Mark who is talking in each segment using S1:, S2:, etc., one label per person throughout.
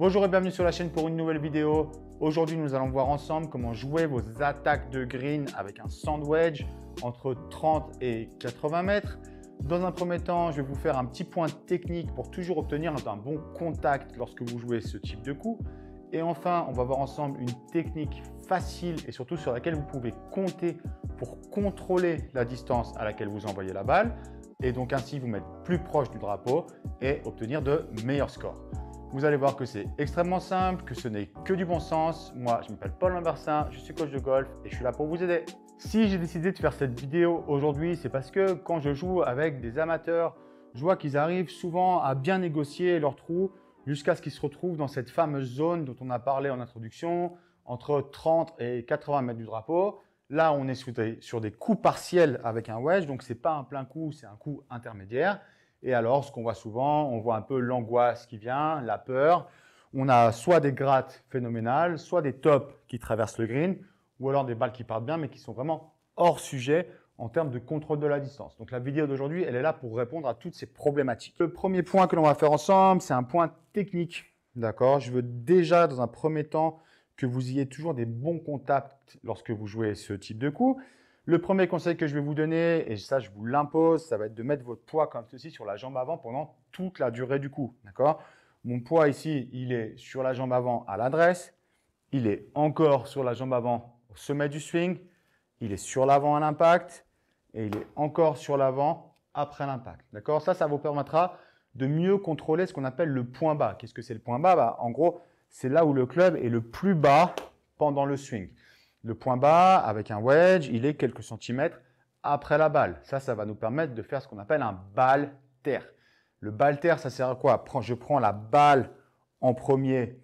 S1: Bonjour et bienvenue sur la chaîne pour une nouvelle vidéo. Aujourd'hui, nous allons voir ensemble comment jouer vos attaques de green avec un sandwich entre 30 et 80 mètres. Dans un premier temps, je vais vous faire un petit point technique pour toujours obtenir un bon contact lorsque vous jouez ce type de coup. Et enfin, on va voir ensemble une technique facile et surtout sur laquelle vous pouvez compter pour contrôler la distance à laquelle vous envoyez la balle et donc ainsi vous mettre plus proche du drapeau et obtenir de meilleurs scores. Vous allez voir que c'est extrêmement simple, que ce n'est que du bon sens. Moi, je m'appelle Paul Lambertin, je suis coach de golf et je suis là pour vous aider. Si j'ai décidé de faire cette vidéo aujourd'hui, c'est parce que quand je joue avec des amateurs, je vois qu'ils arrivent souvent à bien négocier leur trou jusqu'à ce qu'ils se retrouvent dans cette fameuse zone dont on a parlé en introduction, entre 30 et 80 mètres du drapeau. Là, on est sur des, coups partiels avec un wedge, donc ce n'est pas un plein coup, c'est un coup intermédiaire. Et alors, ce qu'on voit souvent, on voit un peu l'angoisse qui vient, la peur. On a soit des grattes phénoménales, soit des tops qui traversent le green, ou alors des balles qui partent bien, mais qui sont vraiment hors sujet en termes de contrôle de la distance. Donc la vidéo d'aujourd'hui, elle est là pour répondre à toutes ces problématiques. Le premier point que l'on va faire ensemble, c'est un point technique. D'accord Je veux déjà, dans un premier temps, que vous ayez toujours des bons contacts lorsque vous jouez ce type de coup. Le premier conseil que je vais vous donner, et ça je vous l'impose, ça va être de mettre votre poids comme ceci sur la jambe avant pendant toute la durée du coup. Mon poids ici, il est sur la jambe avant à l'adresse, il est encore sur la jambe avant au sommet du swing, il est sur l'avant à l'impact, et il est encore sur l'avant après l'impact. D'accord Ça, ça vous permettra de mieux contrôler ce qu'on appelle le point bas. Qu'est-ce que c'est le point bas bah, En gros, c'est là où le club est le plus bas pendant le swing. Le point bas, avec un wedge, il est quelques centimètres après la balle. Ça, ça va nous permettre de faire ce qu'on appelle un terre. Le terre, ça sert à quoi Je prends la balle en premier,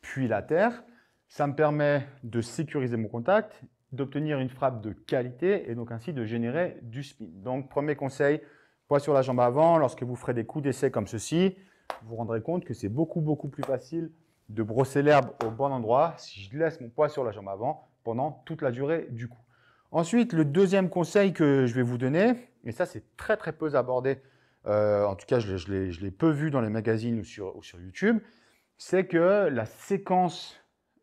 S1: puis la terre. Ça me permet de sécuriser mon contact, d'obtenir une frappe de qualité et donc ainsi de générer du spin. Donc, premier conseil, poids sur la jambe avant. Lorsque vous ferez des coups d'essai comme ceci, vous vous rendrez compte que c'est beaucoup, beaucoup plus facile de brosser l'herbe au bon endroit. Si je laisse mon poids sur la jambe avant, pendant toute la durée du coup. Ensuite, le deuxième conseil que je vais vous donner, et ça c'est très très peu abordé, euh, en tout cas je l'ai peu vu dans les magazines ou sur, sur YouTube, c'est que la séquence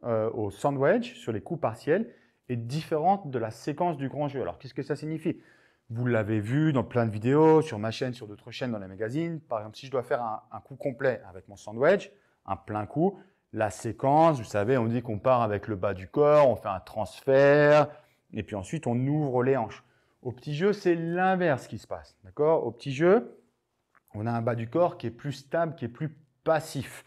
S1: euh, au sandwich sur les coups partiels est différente de la séquence du grand jeu. Alors qu'est-ce que ça signifie Vous l'avez vu dans plein de vidéos, sur ma chaîne, sur d'autres chaînes dans les magazines. Par exemple, si je dois faire un, un coup complet avec mon sandwich, un plein coup, la séquence. Vous savez, on dit qu'on part avec le bas du corps, on fait un transfert, et puis ensuite on ouvre les hanches. Au petit jeu, c'est l'inverse qui se passe. D'accord Au petit jeu, on a un bas du corps qui est plus stable, qui est plus passif.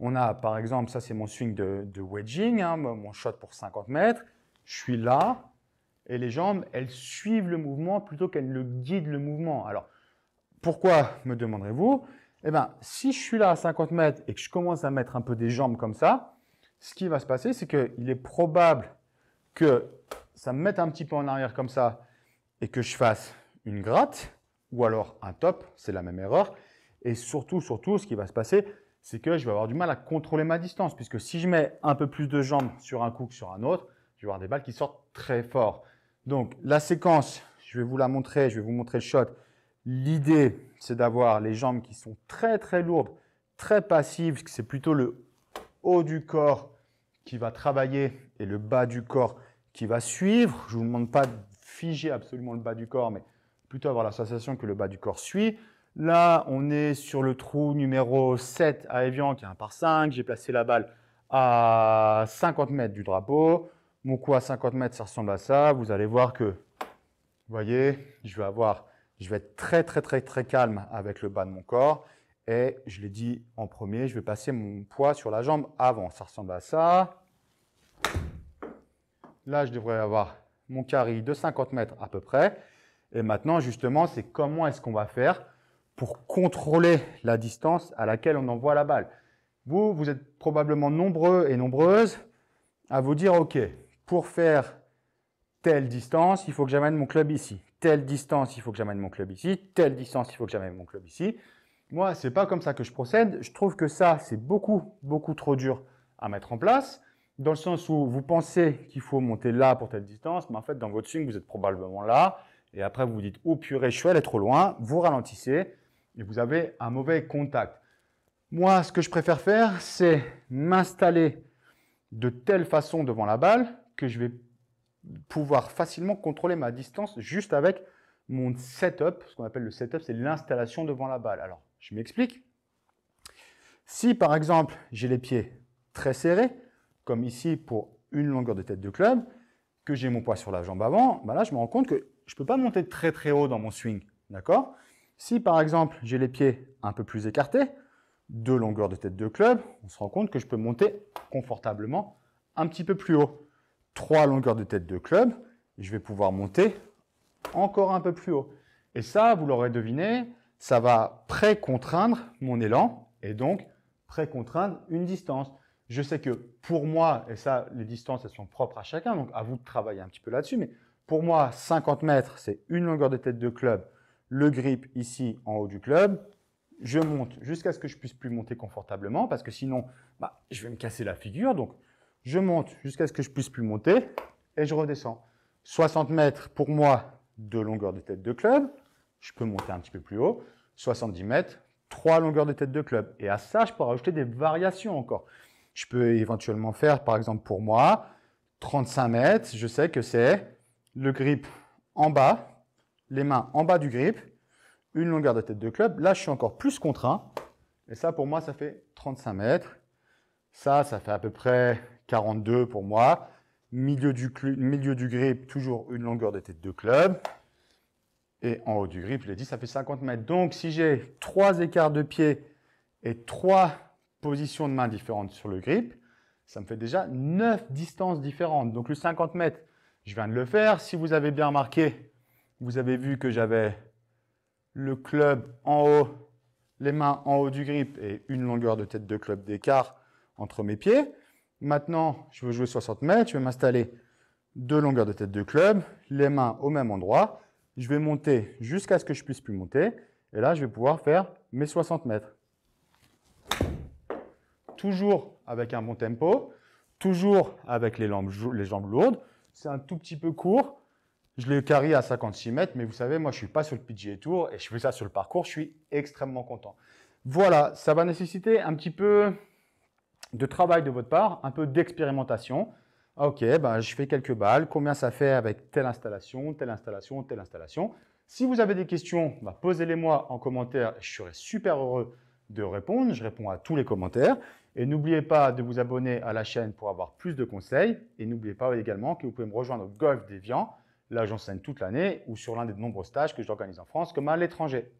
S1: On a par exemple, ça c'est mon swing de, wedging, hein, mon shot pour 50 mètres. Je suis là, et les jambes, elles suivent le mouvement plutôt qu'elles le guident le mouvement. Alors, pourquoi me demanderez-vous eh bien, si je suis là à 50 mètres et que je commence à mettre un peu des jambes comme ça, ce qui va se passer, c'est qu'il est probable que ça me mette un petit peu en arrière comme ça et que je fasse une gratte ou alors un top, c'est la même erreur. Et surtout, surtout, ce qui va se passer, c'est que je vais avoir du mal à contrôler ma distance puisque si je mets un peu plus de jambes sur un coup que sur un autre, je vais avoir des balles qui sortent très fort. Donc, la séquence, je vais vous la montrer, je vais vous montrer le shot L'idée, c'est d'avoir les jambes qui sont très très lourdes, très passives, c'est plutôt le haut du corps qui va travailler et le bas du corps qui va suivre. Je ne vous demande pas de figer absolument le bas du corps, mais plutôt avoir la sensation que le bas du corps suit. Là, on est sur le trou numéro 7 à Evian, qui est un par 5. J'ai placé la balle à 50 mètres du drapeau. Mon coup à 50 mètres, ça ressemble à ça. Vous allez voir que, vous voyez, je vais avoir je vais être très, très, très, très calme avec le bas de mon corps. Et je l'ai dit en premier, je vais passer mon poids sur la jambe avant. Ça ressemble à ça. Là, je devrais avoir mon carry de 50 mètres à peu près. Et maintenant, justement, c'est comment est-ce qu'on va faire pour contrôler la distance à laquelle on envoie la balle. Vous, vous êtes probablement nombreux et nombreuses à vous dire, OK, pour faire telle distance, il faut que j'amène mon club ici telle distance, il faut que j'amène mon club ici, telle distance, il faut que j'amène mon club ici. Moi, c'est pas comme ça que je procède. Je trouve que ça, c'est beaucoup, beaucoup trop dur à mettre en place, dans le sens où vous pensez qu'il faut monter là pour telle distance, mais en fait, dans votre swing, vous êtes probablement là, et après, vous vous dites, oh purée, je suis allé trop loin, vous ralentissez, et vous avez un mauvais contact. Moi, ce que je préfère faire, c'est m'installer de telle façon devant la balle que je vais pouvoir facilement contrôler ma distance juste avec mon setup. Ce qu'on appelle le setup, c'est l'installation devant la balle. Alors, je m'explique. Si par exemple, j'ai les pieds très serrés, comme ici pour une longueur de tête de club, que j'ai mon poids sur la jambe avant, ben là, je me rends compte que je ne peux pas monter très très haut dans mon swing. D'accord Si par exemple, j'ai les pieds un peu plus écartés, deux longueurs de tête de club, on se rend compte que je peux monter confortablement un petit peu plus haut trois longueurs de tête de club, je vais pouvoir monter encore un peu plus haut. Et ça, vous l'aurez deviné, ça va pré-contraindre mon élan et donc pré-contraindre une distance. Je sais que pour moi, et ça, les distances, elles sont propres à chacun, donc à vous de travailler un petit peu là-dessus, mais pour moi, 50 mètres, c'est une longueur de tête de club, le grip ici en haut du club, je monte jusqu'à ce que je puisse plus monter confortablement, parce que sinon, bah, je vais me casser la figure, donc je monte jusqu'à ce que je puisse plus monter et je redescends. 60 mètres pour moi de longueur de tête de club, je peux monter un petit peu plus haut. 70 mètres, 3 longueurs de tête de club. Et à ça, je peux rajouter des variations encore. Je peux éventuellement faire, par exemple pour moi, 35 mètres, je sais que c'est le grip en bas, les mains en bas du grip, une longueur de tête de club. Là, je suis encore plus contraint. Et ça, pour moi, ça fait 35 mètres. Ça, ça fait à peu près 42 pour moi. Milieu du, milieu du grip, toujours une longueur de tête de club. Et en haut du grip, je l'ai dit, ça fait 50 mètres. Donc, si j'ai trois écarts de pied et trois positions de mains différentes sur le grip, ça me fait déjà 9 distances différentes. Donc, le 50 mètres, je viens de le faire. Si vous avez bien remarqué, vous avez vu que j'avais le club en haut, les mains en haut du grip et une longueur de tête de club d'écart entre mes pieds. Maintenant, je veux jouer 60 mètres, je vais m'installer de longueur de tête de club, les mains au même endroit. Je vais monter jusqu'à ce que je puisse plus monter. Et là, je vais pouvoir faire mes 60 mètres. Toujours avec un bon tempo, toujours avec les jambes, les jambes lourdes. C'est un tout petit peu court. Je le carré à 56 mètres, mais vous savez, moi, je ne suis pas sur le PGA Tour et je fais ça sur le parcours. Je suis extrêmement content. Voilà, ça va nécessiter un petit peu de travail de votre part, un peu d'expérimentation. Ah, ok, ben, je fais quelques balles, combien ça fait avec telle installation, telle installation, telle installation. Si vous avez des questions, bah, posez-les-moi en commentaire, je serai super heureux de répondre, je réponds à tous les commentaires. Et n'oubliez pas de vous abonner à la chaîne pour avoir plus de conseils. Et n'oubliez pas également que vous pouvez me rejoindre au Golf Vians. là j'enseigne toute l'année, ou sur l'un des nombreux stages que j'organise en France comme à l'étranger.